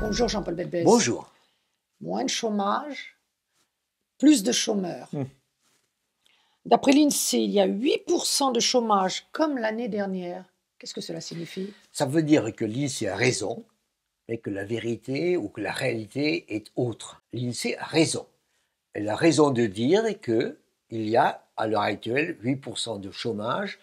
Bonjour Jean-Paul Belbès. Bonjour. Moins de chômage, plus de chômeurs. Hmm. D'après l'INSEE, il y a 8% de chômage comme l'année dernière. Qu'est-ce que cela signifie Ça veut dire que l'INSEE a raison, mais que la vérité ou que la réalité est autre. L'INSEE a raison. Elle a raison de dire qu'il y a à l'heure actuelle 8% de chômage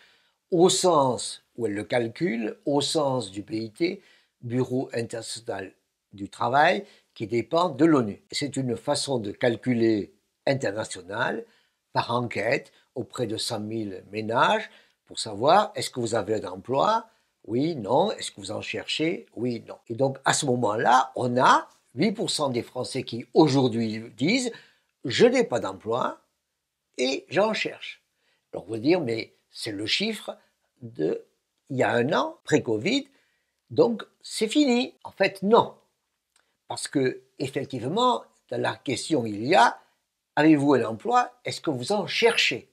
au sens où elle le calcule, au sens du PIT, Bureau international du travail qui dépend de l'ONU. C'est une façon de calculer internationale par enquête auprès de 100 000 ménages pour savoir est-ce que vous avez un emploi Oui, non. Est-ce que vous en cherchez Oui, non. Et donc à ce moment-là, on a 8% des Français qui aujourd'hui disent je n'ai pas d'emploi et j'en cherche. Alors vous dire mais c'est le chiffre de il y a un an, pré-Covid, donc c'est fini. En fait, non. Parce que, effectivement, la question, il y a avez-vous un emploi Est-ce que vous en cherchez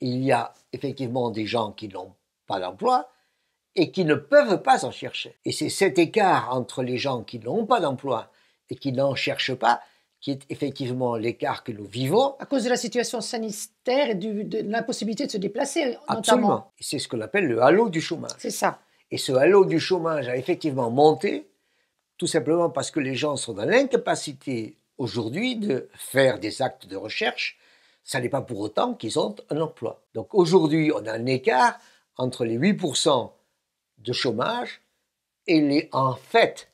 Il y a effectivement des gens qui n'ont pas d'emploi et qui ne peuvent pas en chercher. Et c'est cet écart entre les gens qui n'ont pas d'emploi et qui n'en cherchent pas qui est effectivement l'écart que nous vivons. À cause de la situation sanitaire et de l'impossibilité de se déplacer, Absolument. C'est ce qu'on appelle le halo du chômage. C'est ça. Et ce halo du chômage a effectivement monté tout simplement parce que les gens sont dans l'incapacité aujourd'hui de faire des actes de recherche, ça n'est pas pour autant qu'ils ont un emploi. Donc aujourd'hui, on a un écart entre les 8% de chômage et les, en fait,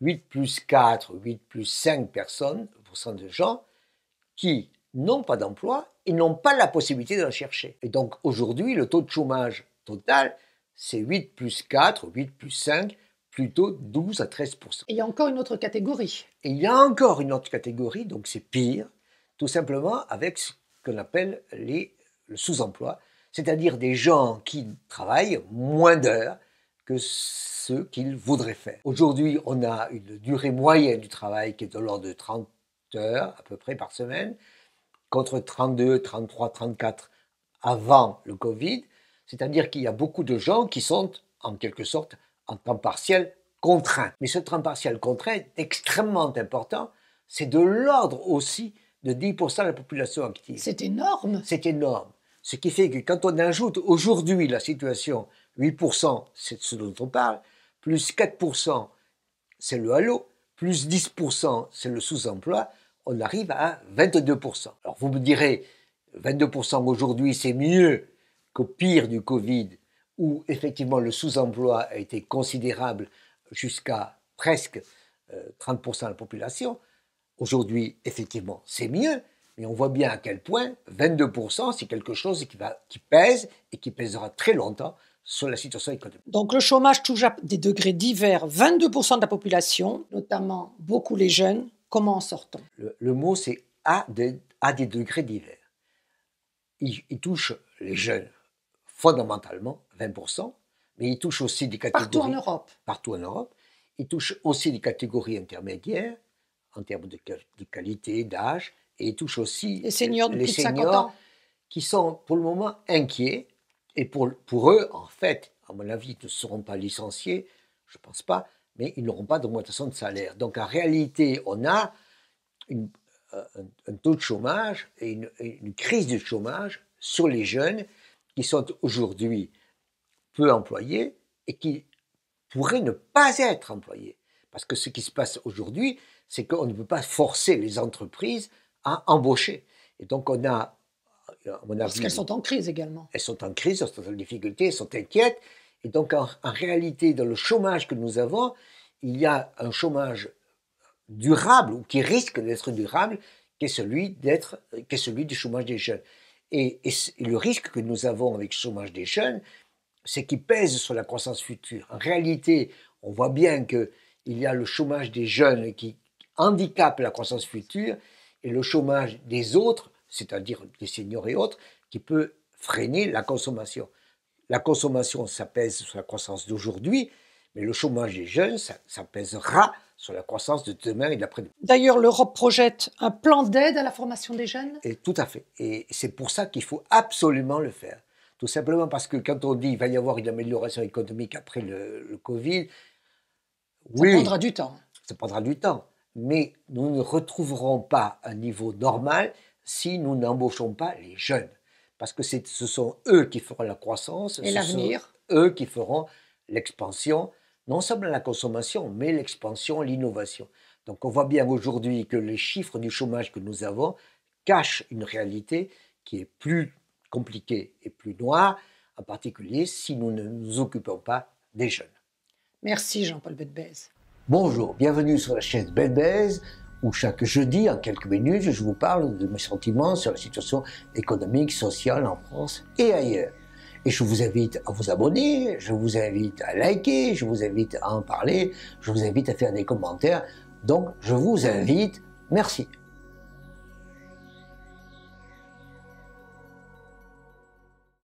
8 plus 4, 8 plus 5 personnes, de gens qui n'ont pas d'emploi et n'ont pas la possibilité d'en chercher. Et donc aujourd'hui, le taux de chômage total, c'est 8 plus 4, 8 plus 5, plutôt 12 à 13 Et il y a encore une autre catégorie. il y a encore une autre catégorie, donc c'est pire, tout simplement avec ce qu'on appelle les, le sous-emploi, c'est-à-dire des gens qui travaillent moins d'heures que ce qu'ils voudraient faire. Aujourd'hui, on a une durée moyenne du travail qui est de l'ordre de 30 heures à peu près par semaine, contre 32, 33, 34 avant le Covid. C'est-à-dire qu'il y a beaucoup de gens qui sont en quelque sorte en temps partiel contraint. Mais ce temps partiel contraint est extrêmement important. C'est de l'ordre aussi de 10% de la population active. C'est énorme. C'est énorme. Ce qui fait que quand on ajoute aujourd'hui la situation, 8%, c'est ce dont on parle, plus 4%, c'est le halo, plus 10%, c'est le sous-emploi, on arrive à 22%. Alors vous me direz, 22% aujourd'hui, c'est mieux qu'au pire du Covid, où effectivement le sous-emploi a été considérable jusqu'à presque 30% euh, de la population. Aujourd'hui, effectivement, c'est mieux, mais on voit bien à quel point 22%, c'est quelque chose qui, va, qui pèse et qui pèsera très longtemps sur la situation économique. Donc le chômage touche à des degrés divers. 22% de la population, notamment beaucoup les jeunes, comment en sortons le, le, mot, c'est à des, à des degrés divers. il touche les jeunes fondamentalement, 20%, mais il touche aussi des catégories. Partout en Europe. Partout en Europe. Il touche aussi des catégories intermédiaires en termes de, qualité, d'âge, et il touche aussi les seniors, de 50 ans. qui sont pour le moment inquiets. Et pour, eux, en fait, à mon avis, ils ne seront pas licenciés, je ne pense pas, mais ils n'auront pas d'augmentation de salaire. Donc en réalité, on a euh, un, taux de chômage et une, une, crise de chômage sur les jeunes qui sont aujourd'hui peut employer et qui pourrait ne pas être employé. Parce que ce qui se passe aujourd'hui, c'est qu'on ne peut pas forcer les entreprises à embaucher. Et donc on a... Euh, Parce qu'elles sont en crise également. Elles sont en crise, elles sont en difficulté, elles sont inquiètes. Et donc en, réalité, dans le chômage que nous avons, il y a un chômage durable ou qui risque d'être durable, qui est celui d'être, qui est celui du chômage des jeunes. Et, et, le risque que nous avons avec le chômage des jeunes, ce qui pèse sur la croissance future. En réalité, on voit bien qu'il y a le chômage des jeunes qui handicape la croissance future et le chômage des autres, c'est-à-dire des seniors et autres, qui peut freiner la consommation. La consommation, ça pèse sur la croissance d'aujourd'hui, mais le chômage des jeunes, ça, pèsera sur la croissance de demain et d'après-demain. D'ailleurs, l'Europe projette un plan d'aide à la formation des jeunes tout à fait. Et c'est pour ça qu'il faut absolument le faire. Tout simplement parce que quand on dit qu'il va y avoir une amélioration économique après le, Covid, ça prendra du temps. Ça prendra du temps. Mais nous ne retrouverons pas un niveau normal si nous n'embauchons pas les jeunes. Parce que ce sont eux qui feront la croissance. Et l'avenir. Eux qui feront l'expansion, non seulement la consommation, mais l'expansion, l'innovation. Donc on voit bien aujourd'hui que les chiffres du chômage que nous avons cachent une réalité qui est plus compliqué et plus noir, en particulier si nous ne nous occupons pas des jeunes. Merci Jean-Paul Bedbez. Bonjour, bienvenue sur la chaîne Bedbez où chaque jeudi, en quelques minutes, je vous parle de mes sentiments sur la situation économique, sociale en France et ailleurs. Et je vous invite à vous abonner, je vous invite à liker, je vous invite à en parler, je vous invite à faire des commentaires. Donc, je vous invite, merci.